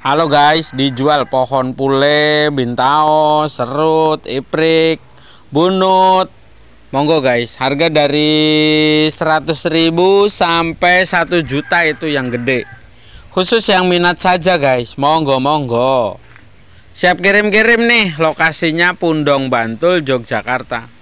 Halo guys, dijual pohon pule, bintao, serut, iprik, bunut. Monggo guys, harga dari 100.000 sampai 1 juta itu yang gede. Khusus yang minat saja guys, monggo monggo. Siap kirim-kirim nih, lokasinya Pundong Bantul, Yogyakarta.